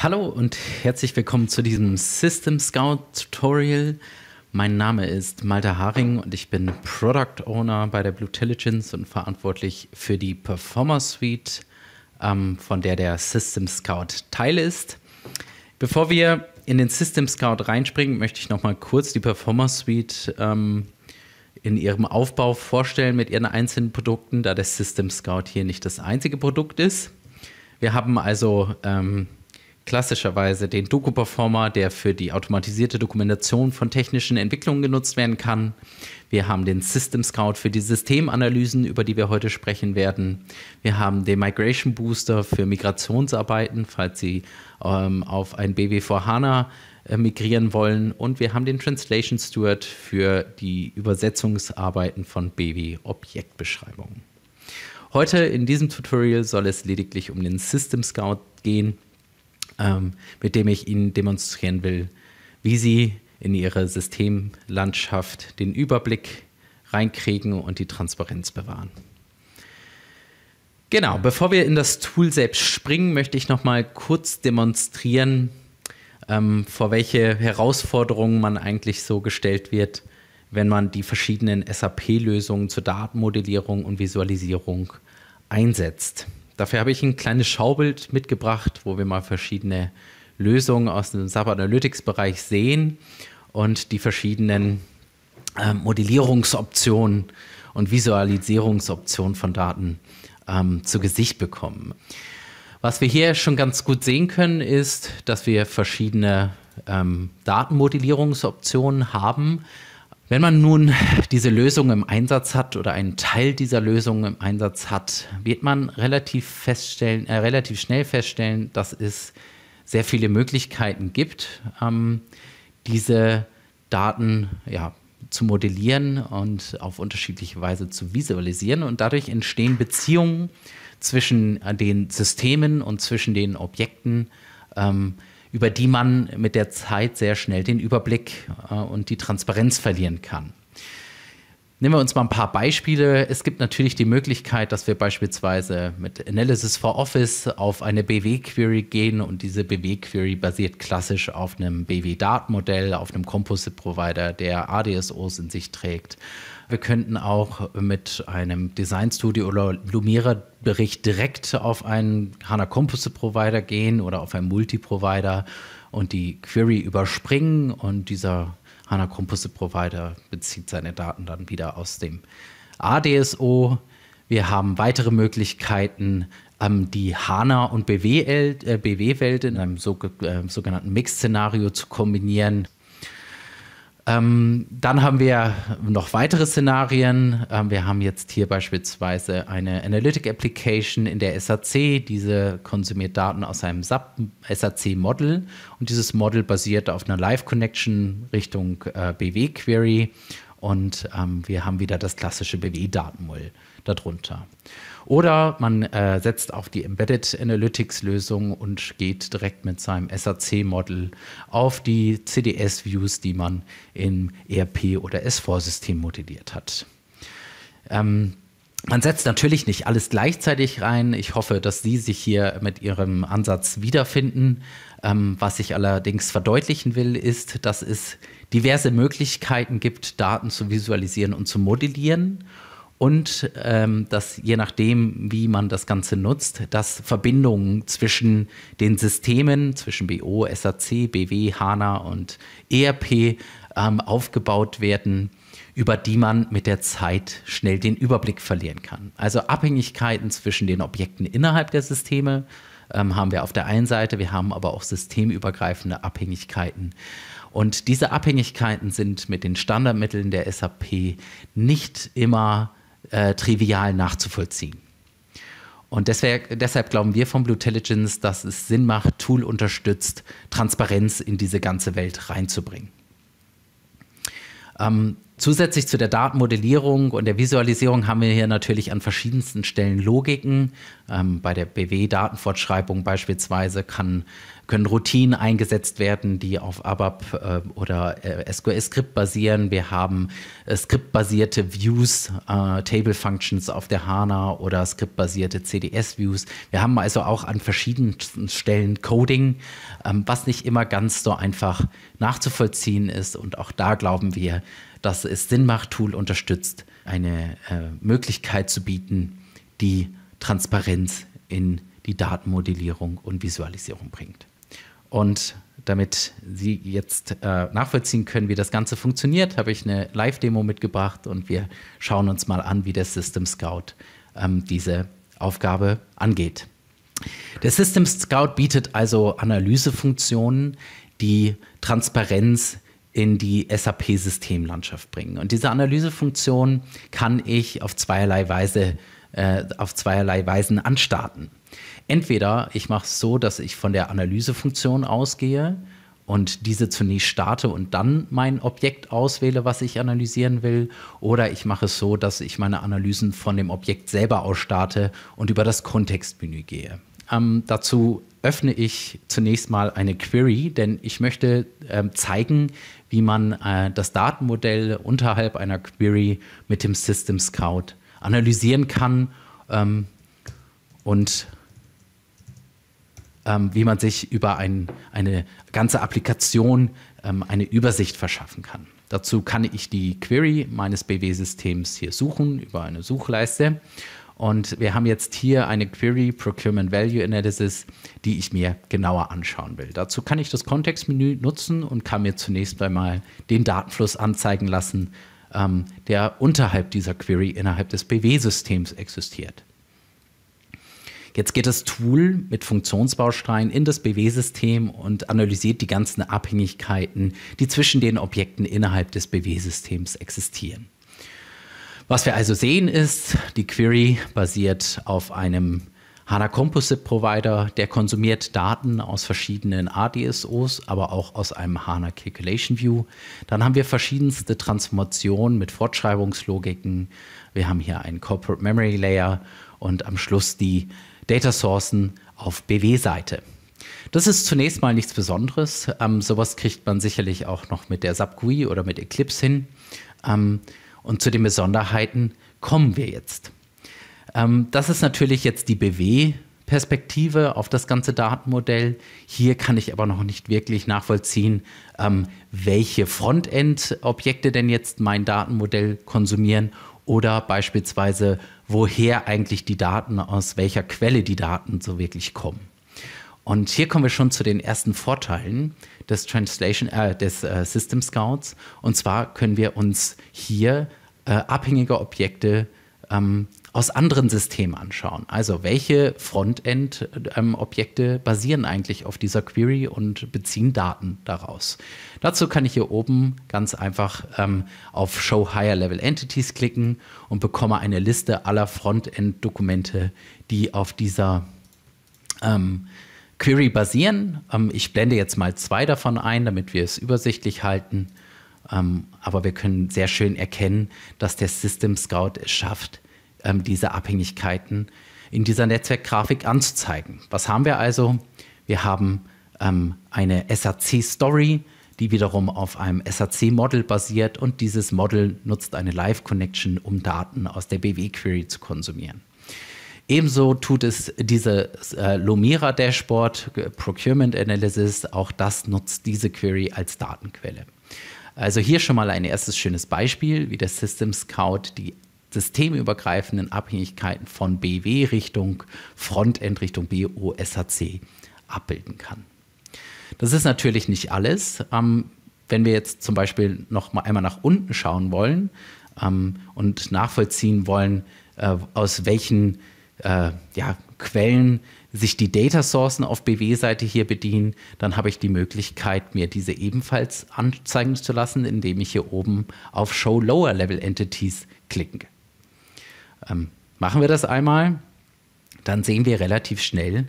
Hallo und herzlich willkommen zu diesem System Scout Tutorial. Mein Name ist Malta Haring und ich bin Product Owner bei der Blue Intelligence und verantwortlich für die Performer Suite, ähm, von der der System Scout Teil ist. Bevor wir in den System Scout reinspringen, möchte ich nochmal kurz die Performer Suite ähm, in ihrem Aufbau vorstellen mit ihren einzelnen Produkten, da der System Scout hier nicht das einzige Produkt ist. Wir haben also ähm, klassischerweise den Doku-Performer, der für die automatisierte Dokumentation von technischen Entwicklungen genutzt werden kann. Wir haben den System Scout für die Systemanalysen, über die wir heute sprechen werden. Wir haben den Migration Booster für Migrationsarbeiten, falls Sie ähm, auf ein bw vor HANA äh, migrieren wollen. Und wir haben den Translation Steward für die Übersetzungsarbeiten von BW-Objektbeschreibungen. Heute in diesem Tutorial soll es lediglich um den System Scout gehen ähm, mit dem ich Ihnen demonstrieren will, wie Sie in Ihre Systemlandschaft den Überblick reinkriegen und die Transparenz bewahren. Genau, bevor wir in das Tool selbst springen, möchte ich noch mal kurz demonstrieren, ähm, vor welche Herausforderungen man eigentlich so gestellt wird, wenn man die verschiedenen SAP-Lösungen zur Datenmodellierung und Visualisierung einsetzt. Dafür habe ich ein kleines Schaubild mitgebracht, wo wir mal verschiedene Lösungen aus dem SAP Analytics Bereich sehen und die verschiedenen äh, Modellierungsoptionen und Visualisierungsoptionen von Daten ähm, zu Gesicht bekommen. Was wir hier schon ganz gut sehen können, ist, dass wir verschiedene ähm, Datenmodellierungsoptionen haben. Wenn man nun diese Lösung im Einsatz hat oder einen Teil dieser Lösung im Einsatz hat, wird man relativ, feststellen, äh, relativ schnell feststellen, dass es sehr viele Möglichkeiten gibt, ähm, diese Daten ja, zu modellieren und auf unterschiedliche Weise zu visualisieren. Und dadurch entstehen Beziehungen zwischen äh, den Systemen und zwischen den Objekten, ähm, über die man mit der Zeit sehr schnell den Überblick äh, und die Transparenz verlieren kann. Nehmen wir uns mal ein paar Beispiele. Es gibt natürlich die Möglichkeit, dass wir beispielsweise mit Analysis for Office auf eine BW-Query gehen und diese BW-Query basiert klassisch auf einem BW-Dart-Modell, auf einem Composite-Provider, der ADSOs in sich trägt wir könnten auch mit einem Designstudio oder Lumira-Bericht direkt auf einen HANA Composite Provider gehen oder auf einen Multi-Provider und die Query überspringen und dieser HANA Composite Provider bezieht seine Daten dann wieder aus dem ADSO. Wir haben weitere Möglichkeiten, ähm, die HANA und BW-Welt äh, in einem äh, sogenannten Mix-Szenario zu kombinieren. Ähm, dann haben wir noch weitere Szenarien. Ähm, wir haben jetzt hier beispielsweise eine Analytic Application in der SAC. Diese konsumiert Daten aus einem SAC-Model und dieses Model basiert auf einer Live-Connection Richtung äh, BW-Query und ähm, wir haben wieder das klassische BW-Datenmodell darunter. Oder man äh, setzt auf die Embedded Analytics Lösung und geht direkt mit seinem SAC Model auf die CDS Views, die man im ERP oder S4 System modelliert hat. Ähm, man setzt natürlich nicht alles gleichzeitig rein. Ich hoffe, dass Sie sich hier mit Ihrem Ansatz wiederfinden. Ähm, was ich allerdings verdeutlichen will, ist, dass es diverse Möglichkeiten gibt, Daten zu visualisieren und zu modellieren und ähm, dass je nachdem, wie man das Ganze nutzt, dass Verbindungen zwischen den Systemen, zwischen BO, SAC, BW, HANA und ERP ähm, aufgebaut werden, über die man mit der Zeit schnell den Überblick verlieren kann. Also Abhängigkeiten zwischen den Objekten innerhalb der Systeme ähm, haben wir auf der einen Seite, wir haben aber auch systemübergreifende Abhängigkeiten. Und diese Abhängigkeiten sind mit den Standardmitteln der SAP nicht immer äh, trivial nachzuvollziehen. Und deswegen, deshalb glauben wir von Blue Intelligence, dass es Sinn macht, Tool unterstützt, Transparenz in diese ganze Welt reinzubringen. Ähm, Zusätzlich zu der Datenmodellierung und der Visualisierung haben wir hier natürlich an verschiedensten Stellen Logiken. Ähm, bei der BW-Datenfortschreibung beispielsweise kann, können Routinen eingesetzt werden, die auf ABAP äh, oder äh, SQL-Skript basieren. Wir haben äh, skriptbasierte Views, äh, Table Functions auf der HANA oder skriptbasierte CDS-Views. Wir haben also auch an verschiedensten Stellen Coding, ähm, was nicht immer ganz so einfach nachzuvollziehen ist. Und auch da glauben wir, dass es Sinn macht, Tool unterstützt, eine äh, Möglichkeit zu bieten, die Transparenz in die Datenmodellierung und Visualisierung bringt. Und damit Sie jetzt äh, nachvollziehen können, wie das Ganze funktioniert, habe ich eine Live-Demo mitgebracht und wir schauen uns mal an, wie der System Scout ähm, diese Aufgabe angeht. Der System Scout bietet also Analysefunktionen, die Transparenz in die SAP-Systemlandschaft bringen. Und diese Analysefunktion kann ich auf zweierlei Weise äh, auf zweierlei Weisen anstarten. Entweder ich mache es so, dass ich von der Analysefunktion ausgehe und diese zunächst starte und dann mein Objekt auswähle, was ich analysieren will, oder ich mache es so, dass ich meine Analysen von dem Objekt selber ausstarte und über das Kontextmenü gehe. Ähm, dazu öffne ich zunächst mal eine Query, denn ich möchte ähm, zeigen, wie man äh, das Datenmodell unterhalb einer Query mit dem System Scout analysieren kann ähm, und ähm, wie man sich über ein, eine ganze Applikation ähm, eine Übersicht verschaffen kann. Dazu kann ich die Query meines BW-Systems hier suchen über eine Suchleiste und wir haben jetzt hier eine Query Procurement Value Analysis, die ich mir genauer anschauen will. Dazu kann ich das Kontextmenü nutzen und kann mir zunächst einmal den Datenfluss anzeigen lassen, ähm, der unterhalb dieser Query innerhalb des BW-Systems existiert. Jetzt geht das Tool mit Funktionsbausteinen in das BW-System und analysiert die ganzen Abhängigkeiten, die zwischen den Objekten innerhalb des BW-Systems existieren. Was wir also sehen ist, die Query basiert auf einem HANA Composite Provider, der konsumiert Daten aus verschiedenen ADSOs, aber auch aus einem HANA Calculation View. Dann haben wir verschiedenste Transformationen mit Fortschreibungslogiken. Wir haben hier einen Corporate Memory Layer und am Schluss die Data Sourcen auf BW-Seite. Das ist zunächst mal nichts Besonderes. Ähm, sowas kriegt man sicherlich auch noch mit der SAP GUI oder mit Eclipse hin. Ähm, und zu den Besonderheiten kommen wir jetzt. Ähm, das ist natürlich jetzt die BW. Perspektive auf das ganze Datenmodell. Hier kann ich aber noch nicht wirklich nachvollziehen, ähm, welche Frontend-Objekte denn jetzt mein Datenmodell konsumieren oder beispielsweise, woher eigentlich die Daten, aus welcher Quelle die Daten so wirklich kommen. Und hier kommen wir schon zu den ersten Vorteilen des Translation, äh, des äh, System Scouts. Und zwar können wir uns hier äh, abhängige Objekte ähm, aus anderen Systemen anschauen. Also welche Frontend-Objekte ähm, basieren eigentlich auf dieser Query und beziehen Daten daraus. Dazu kann ich hier oben ganz einfach ähm, auf Show Higher Level Entities klicken und bekomme eine Liste aller Frontend-Dokumente, die auf dieser ähm, Query basieren. Ähm, ich blende jetzt mal zwei davon ein, damit wir es übersichtlich halten. Ähm, aber wir können sehr schön erkennen, dass der System Scout es schafft, ähm, diese Abhängigkeiten in dieser Netzwerkgrafik anzuzeigen. Was haben wir also? Wir haben ähm, eine SAC-Story, die wiederum auf einem SAC-Model basiert und dieses Model nutzt eine Live-Connection, um Daten aus der BW-Query zu konsumieren. Ebenso tut es dieses äh, Lumira Dashboard, Procurement Analysis, auch das nutzt diese Query als Datenquelle. Also hier schon mal ein erstes schönes Beispiel, wie der System Scout die systemübergreifenden Abhängigkeiten von BW Richtung Frontend Richtung BOSHC abbilden kann. Das ist natürlich nicht alles. Ähm, wenn wir jetzt zum Beispiel noch mal einmal nach unten schauen wollen ähm, und nachvollziehen wollen, äh, aus welchen äh, ja, Quellen sich die Data Sourcen auf BW-Seite hier bedienen, dann habe ich die Möglichkeit, mir diese ebenfalls anzeigen zu lassen, indem ich hier oben auf Show Lower Level Entities klicke. Ähm, machen wir das einmal, dann sehen wir relativ schnell,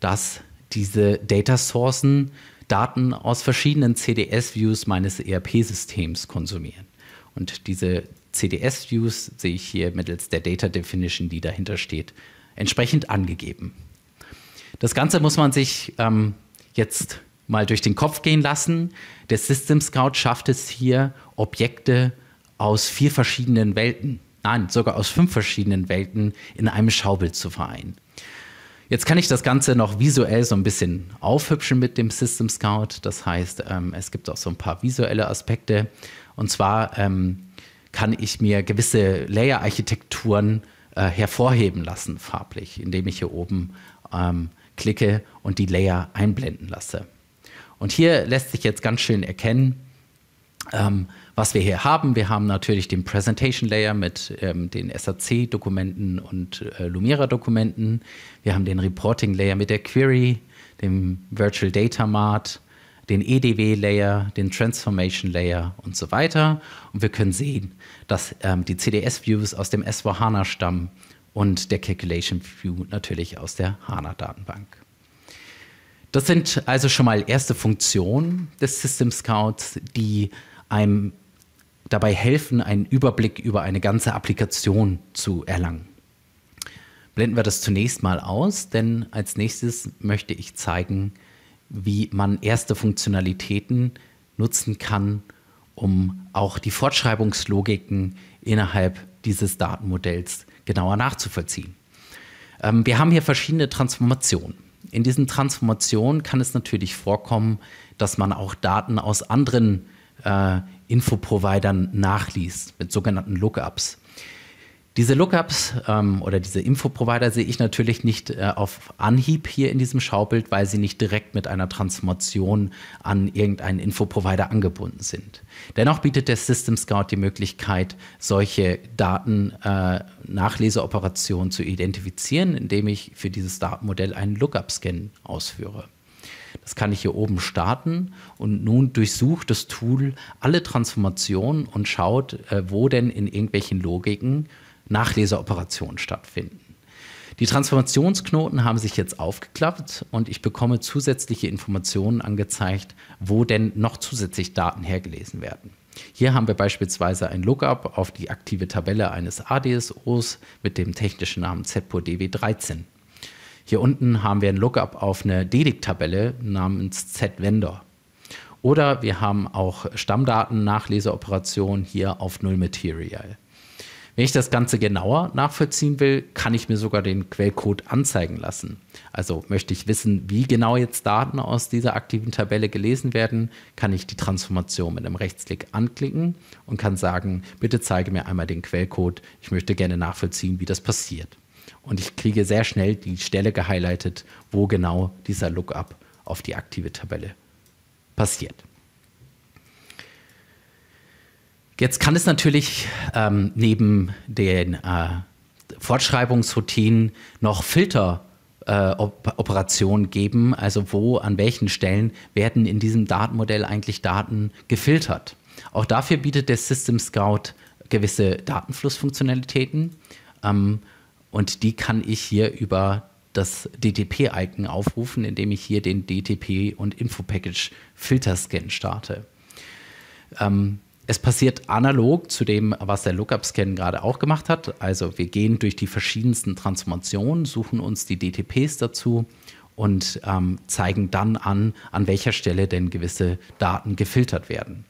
dass diese Data Sourcen Daten aus verschiedenen CDS-Views meines ERP-Systems konsumieren. Und diese CDS-Views sehe ich hier mittels der Data Definition, die dahinter steht, entsprechend angegeben. Das Ganze muss man sich ähm, jetzt mal durch den Kopf gehen lassen. Der System Scout schafft es hier, Objekte aus vier verschiedenen Welten, nein, sogar aus fünf verschiedenen Welten in einem Schaubild zu vereinen. Jetzt kann ich das Ganze noch visuell so ein bisschen aufhübschen mit dem System Scout. Das heißt, ähm, es gibt auch so ein paar visuelle Aspekte. Und zwar ähm, kann ich mir gewisse Layer-Architekturen äh, hervorheben lassen, farblich, indem ich hier oben ähm, klicke und die Layer einblenden lasse. Und hier lässt sich jetzt ganz schön erkennen, ähm, was wir hier haben. Wir haben natürlich den Presentation Layer mit ähm, den SAC-Dokumenten und äh, Lumira-Dokumenten. Wir haben den Reporting Layer mit der Query, dem Virtual Data Mart, den EDW Layer, den Transformation Layer und so weiter. Und wir können sehen, dass ähm, die CDS-Views aus dem S4HANA stammen und der Calculation View natürlich aus der HANA-Datenbank. Das sind also schon mal erste Funktionen des System Scouts, die einem dabei helfen, einen Überblick über eine ganze Applikation zu erlangen. Blenden wir das zunächst mal aus, denn als nächstes möchte ich zeigen, wie man erste Funktionalitäten nutzen kann, um auch die Fortschreibungslogiken innerhalb dieses Datenmodells genauer nachzuvollziehen. Ähm, wir haben hier verschiedene Transformationen. In diesen Transformationen kann es natürlich vorkommen, dass man auch Daten aus anderen äh, Infoprovidern nachliest mit sogenannten Lookups. Diese Lookups ähm, oder diese Infoprovider sehe ich natürlich nicht äh, auf Anhieb hier in diesem Schaubild, weil sie nicht direkt mit einer Transformation an irgendeinen Infoprovider angebunden sind. Dennoch bietet der System Scout die Möglichkeit, solche Datennachleseoperationen äh, zu identifizieren, indem ich für dieses Datenmodell einen Lookup-Scan ausführe. Das kann ich hier oben starten und nun durchsucht das Tool alle Transformationen und schaut, äh, wo denn in irgendwelchen Logiken Nachleseoperationen stattfinden. Die Transformationsknoten haben sich jetzt aufgeklappt und ich bekomme zusätzliche Informationen angezeigt, wo denn noch zusätzlich Daten hergelesen werden. Hier haben wir beispielsweise ein Lookup auf die aktive Tabelle eines ADSOs mit dem technischen Namen zpor dw 13 Hier unten haben wir ein Lookup auf eine DEDIC-Tabelle namens Z-Vendor. Oder wir haben auch Stammdaten-Nachleseoperationen hier auf Null Material. Wenn ich das Ganze genauer nachvollziehen will, kann ich mir sogar den Quellcode anzeigen lassen. Also möchte ich wissen, wie genau jetzt Daten aus dieser aktiven Tabelle gelesen werden, kann ich die Transformation mit einem Rechtsklick anklicken und kann sagen, bitte zeige mir einmal den Quellcode. Ich möchte gerne nachvollziehen, wie das passiert. Und ich kriege sehr schnell die Stelle gehighlightet, wo genau dieser Lookup auf die aktive Tabelle passiert. Jetzt kann es natürlich ähm, neben den äh, Fortschreibungsroutinen noch Filter äh, geben, also wo, an welchen Stellen werden in diesem Datenmodell eigentlich Daten gefiltert. Auch dafür bietet der System Scout gewisse Datenflussfunktionalitäten ähm, und die kann ich hier über das DTP-Icon aufrufen, indem ich hier den DTP- und Info-Package-Filterscan starte. Ähm, es passiert analog zu dem, was der Lookup-Scan gerade auch gemacht hat. Also wir gehen durch die verschiedensten Transformationen, suchen uns die DTPs dazu und ähm, zeigen dann an, an welcher Stelle denn gewisse Daten gefiltert werden.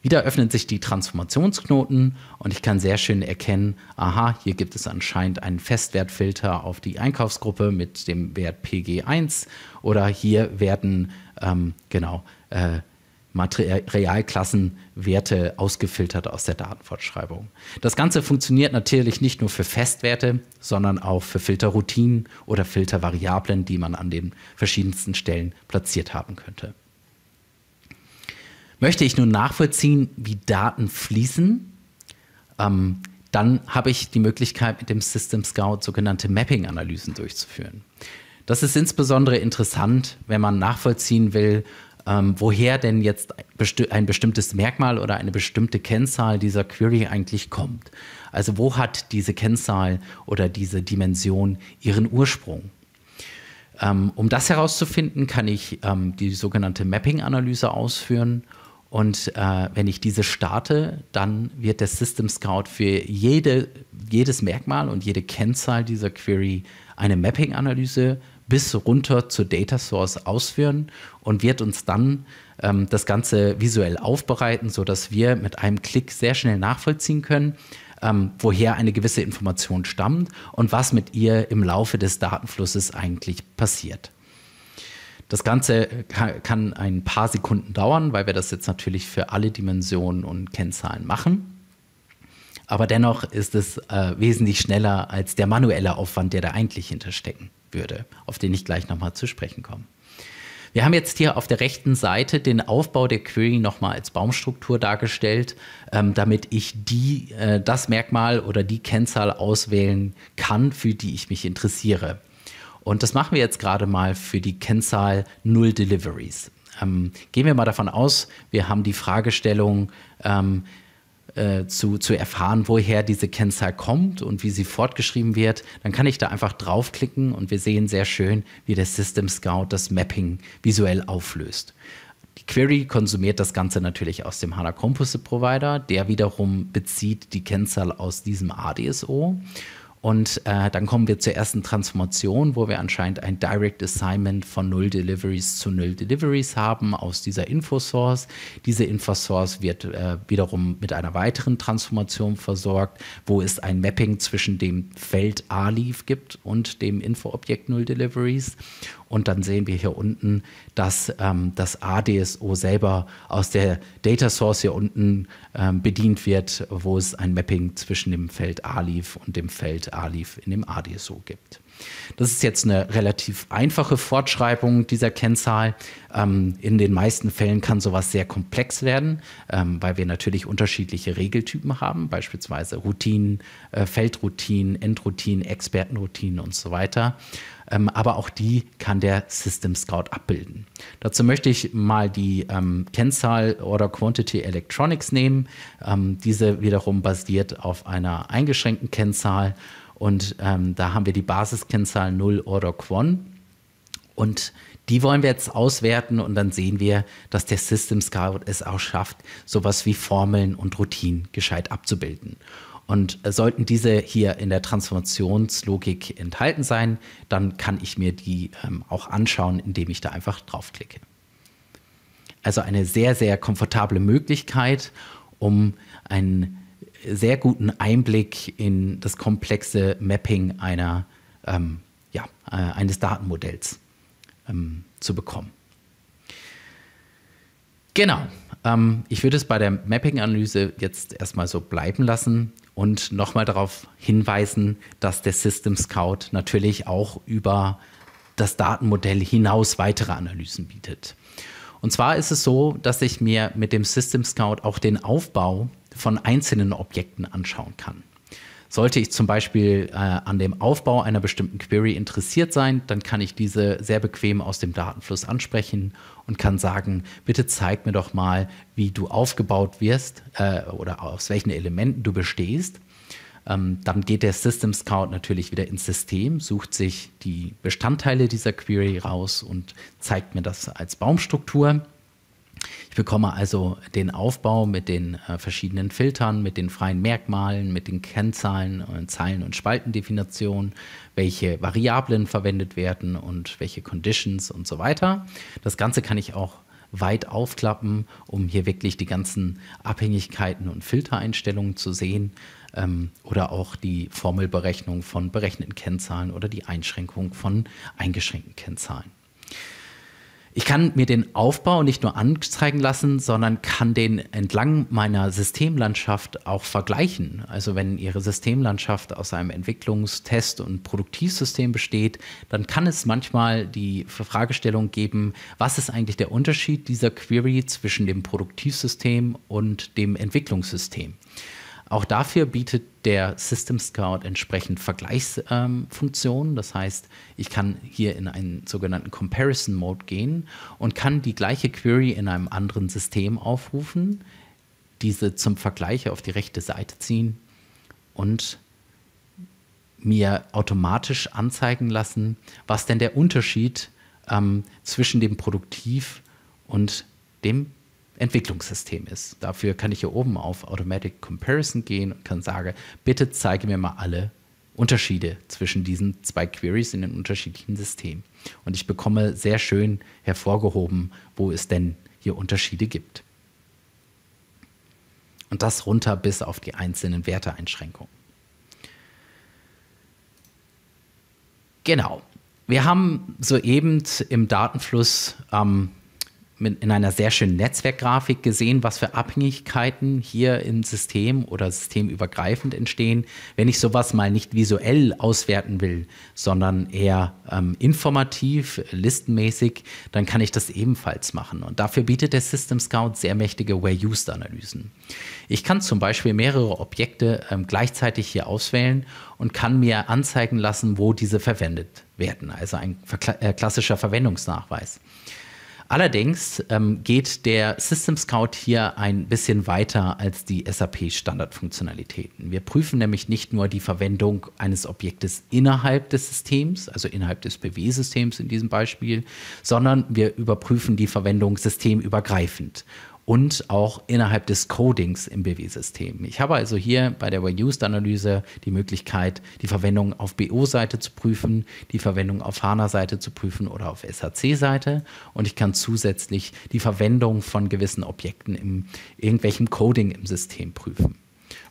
Wieder öffnen sich die Transformationsknoten und ich kann sehr schön erkennen, aha, hier gibt es anscheinend einen Festwertfilter auf die Einkaufsgruppe mit dem Wert PG1 oder hier werden ähm, genau äh, Materialklassenwerte ausgefiltert aus der Datenfortschreibung. Das Ganze funktioniert natürlich nicht nur für Festwerte, sondern auch für Filterroutinen oder Filtervariablen, die man an den verschiedensten Stellen platziert haben könnte. Möchte ich nun nachvollziehen, wie Daten fließen, ähm, dann habe ich die Möglichkeit, mit dem System Scout sogenannte Mapping-Analysen durchzuführen. Das ist insbesondere interessant, wenn man nachvollziehen will, ähm, woher denn jetzt besti ein bestimmtes Merkmal oder eine bestimmte Kennzahl dieser Query eigentlich kommt. Also wo hat diese Kennzahl oder diese Dimension ihren Ursprung? Ähm, um das herauszufinden, kann ich ähm, die sogenannte Mapping-Analyse ausführen. Und äh, wenn ich diese starte, dann wird der System Scout für jede, jedes Merkmal und jede Kennzahl dieser Query eine Mapping-Analyse bis runter zur Data Source ausführen und wird uns dann ähm, das Ganze visuell aufbereiten, sodass wir mit einem Klick sehr schnell nachvollziehen können, ähm, woher eine gewisse Information stammt und was mit ihr im Laufe des Datenflusses eigentlich passiert. Das Ganze kann ein paar Sekunden dauern, weil wir das jetzt natürlich für alle Dimensionen und Kennzahlen machen. Aber dennoch ist es äh, wesentlich schneller als der manuelle Aufwand, der da eigentlich hinterstecken würde, auf den ich gleich nochmal zu sprechen komme. Wir haben jetzt hier auf der rechten Seite den Aufbau der Query nochmal als Baumstruktur dargestellt, ähm, damit ich die, äh, das Merkmal oder die Kennzahl auswählen kann, für die ich mich interessiere. Und das machen wir jetzt gerade mal für die Kennzahl Null Deliveries. Ähm, gehen wir mal davon aus, wir haben die Fragestellung, ähm, äh, zu, zu erfahren, woher diese Kennzahl kommt und wie sie fortgeschrieben wird, dann kann ich da einfach draufklicken und wir sehen sehr schön, wie der System Scout das Mapping visuell auflöst. Die Query konsumiert das Ganze natürlich aus dem HANA Composite Provider, der wiederum bezieht die Kennzahl aus diesem ADSO und äh, dann kommen wir zur ersten Transformation, wo wir anscheinend ein Direct Assignment von Null Deliveries zu Null Deliveries haben aus dieser Infosource. Diese Infosource wird äh, wiederum mit einer weiteren Transformation versorgt, wo es ein Mapping zwischen dem Feld A-Leaf gibt und dem Infoobjekt Null Deliveries. Und dann sehen wir hier unten, dass ähm, das ADSO selber aus der Data Source hier unten ähm, bedient wird, wo es ein Mapping zwischen dem Feld ALIF und dem Feld ALIF in dem ADSO gibt. Das ist jetzt eine relativ einfache Fortschreibung dieser Kennzahl. Ähm, in den meisten Fällen kann sowas sehr komplex werden, ähm, weil wir natürlich unterschiedliche Regeltypen haben, beispielsweise Routinen, äh, Feldroutinen, Endroutinen, Expertenroutinen und so weiter. Ähm, aber auch die kann der System Scout abbilden. Dazu möchte ich mal die ähm, Kennzahl Order Quantity Electronics nehmen. Ähm, diese wiederum basiert auf einer eingeschränkten Kennzahl. Und ähm, da haben wir die Basiskennzahl 0 oder Quon. Und die wollen wir jetzt auswerten und dann sehen wir, dass der System Scout es auch schafft, sowas wie Formeln und Routinen gescheit abzubilden. Und äh, sollten diese hier in der Transformationslogik enthalten sein, dann kann ich mir die ähm, auch anschauen, indem ich da einfach draufklicke. Also eine sehr, sehr komfortable Möglichkeit, um einen sehr guten Einblick in das komplexe Mapping einer, ähm, ja, äh, eines Datenmodells ähm, zu bekommen. Genau. Ähm, ich würde es bei der Mapping-Analyse jetzt erstmal so bleiben lassen und nochmal darauf hinweisen, dass der System Scout natürlich auch über das Datenmodell hinaus weitere Analysen bietet. Und zwar ist es so, dass ich mir mit dem System Scout auch den Aufbau von einzelnen Objekten anschauen kann. Sollte ich zum Beispiel äh, an dem Aufbau einer bestimmten Query interessiert sein, dann kann ich diese sehr bequem aus dem Datenfluss ansprechen und kann sagen, bitte zeig mir doch mal, wie du aufgebaut wirst äh, oder aus welchen Elementen du bestehst. Ähm, dann geht der System Scout natürlich wieder ins System, sucht sich die Bestandteile dieser Query raus und zeigt mir das als Baumstruktur. Ich bekomme also den Aufbau mit den äh, verschiedenen Filtern, mit den freien Merkmalen, mit den Kennzahlen, äh, Zeilen- und Spaltendefinitionen, welche Variablen verwendet werden und welche Conditions und so weiter. Das Ganze kann ich auch weit aufklappen, um hier wirklich die ganzen Abhängigkeiten und Filtereinstellungen zu sehen ähm, oder auch die Formelberechnung von berechneten Kennzahlen oder die Einschränkung von eingeschränkten Kennzahlen ich kann mir den Aufbau nicht nur anzeigen lassen, sondern kann den entlang meiner Systemlandschaft auch vergleichen. Also wenn Ihre Systemlandschaft aus einem Entwicklungstest und Produktivsystem besteht, dann kann es manchmal die Fragestellung geben, was ist eigentlich der Unterschied dieser Query zwischen dem Produktivsystem und dem Entwicklungssystem? Auch dafür bietet der System Scout entsprechend Vergleichsfunktionen. Ähm, das heißt, ich kann hier in einen sogenannten Comparison Mode gehen und kann die gleiche Query in einem anderen System aufrufen, diese zum Vergleich auf die rechte Seite ziehen und mir automatisch anzeigen lassen, was denn der Unterschied ähm, zwischen dem Produktiv und dem Entwicklungssystem ist. Dafür kann ich hier oben auf Automatic Comparison gehen und kann sagen, bitte zeige mir mal alle Unterschiede zwischen diesen zwei Queries in den unterschiedlichen Systemen. Und ich bekomme sehr schön hervorgehoben, wo es denn hier Unterschiede gibt. Und das runter bis auf die einzelnen Werteeinschränkungen. Genau. Wir haben soeben im Datenfluss ähm, mit, in einer sehr schönen Netzwerkgrafik gesehen, was für Abhängigkeiten hier im System oder systemübergreifend entstehen, wenn ich sowas mal nicht visuell auswerten will, sondern eher ähm, informativ, listenmäßig, dann kann ich das ebenfalls machen. Und dafür bietet der System Scout sehr mächtige Where-Used-Analysen. Ich kann zum Beispiel mehrere Objekte ähm, gleichzeitig hier auswählen und kann mir anzeigen lassen, wo diese verwendet werden. Also ein äh, klassischer Verwendungsnachweis. Allerdings ähm, geht der System Scout hier ein bisschen weiter als die SAP-Standardfunktionalitäten. Wir prüfen nämlich nicht nur die Verwendung eines Objektes innerhalb des Systems, also innerhalb des BW-Systems in diesem Beispiel, sondern wir überprüfen die Verwendung systemübergreifend und auch innerhalb des Codings im BW-System. Ich habe also hier bei der well Reused-Analyse die Möglichkeit, die Verwendung auf BO-Seite zu prüfen, die Verwendung auf HANA-Seite zu prüfen oder auf SHC-Seite und ich kann zusätzlich die Verwendung von gewissen Objekten in irgendwelchem Coding im System prüfen.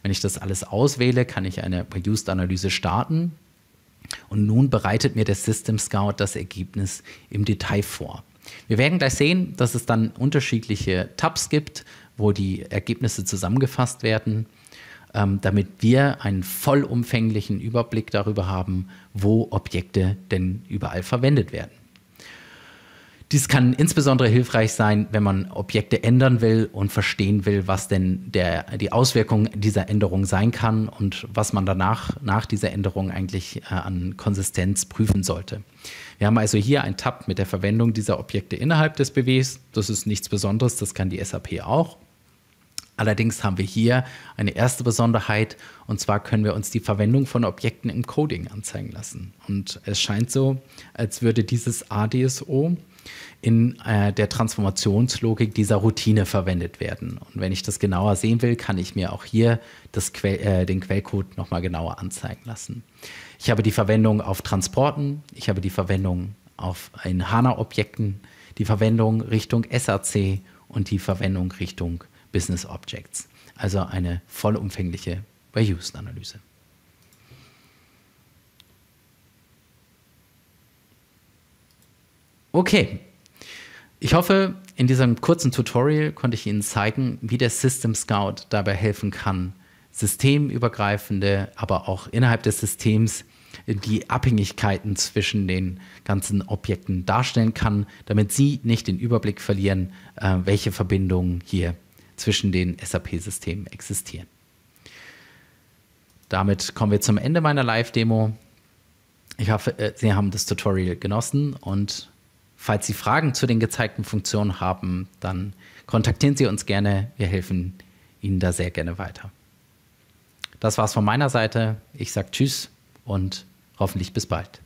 Wenn ich das alles auswähle, kann ich eine well Reused-Analyse starten. Und nun bereitet mir der System Scout das Ergebnis im Detail vor. Wir werden gleich sehen, dass es dann unterschiedliche Tabs gibt, wo die Ergebnisse zusammengefasst werden, ähm, damit wir einen vollumfänglichen Überblick darüber haben, wo Objekte denn überall verwendet werden. Dies kann insbesondere hilfreich sein, wenn man Objekte ändern will und verstehen will, was denn der, die Auswirkung dieser Änderung sein kann und was man danach, nach dieser Änderung eigentlich äh, an Konsistenz prüfen sollte. Wir haben also hier einen Tab mit der Verwendung dieser Objekte innerhalb des BWs. Das ist nichts Besonderes, das kann die SAP auch. Allerdings haben wir hier eine erste Besonderheit und zwar können wir uns die Verwendung von Objekten im Coding anzeigen lassen. Und es scheint so, als würde dieses ADSO in äh, der Transformationslogik dieser Routine verwendet werden. Und wenn ich das genauer sehen will, kann ich mir auch hier que äh, den Quellcode nochmal genauer anzeigen lassen. Ich habe die Verwendung auf Transporten, ich habe die Verwendung auf, in HANA-Objekten, die Verwendung Richtung SAC und die Verwendung Richtung Business Objects. Also eine vollumfängliche by analyse Okay. Ich hoffe, in diesem kurzen Tutorial konnte ich Ihnen zeigen, wie der System Scout dabei helfen kann, systemübergreifende, aber auch innerhalb des Systems die Abhängigkeiten zwischen den ganzen Objekten darstellen kann, damit Sie nicht den Überblick verlieren, äh, welche Verbindungen hier zwischen den SAP-Systemen existieren. Damit kommen wir zum Ende meiner Live-Demo. Ich hoffe, äh, Sie haben das Tutorial genossen und Falls Sie Fragen zu den gezeigten Funktionen haben, dann kontaktieren Sie uns gerne. Wir helfen Ihnen da sehr gerne weiter. Das war's von meiner Seite. Ich sage Tschüss und hoffentlich bis bald.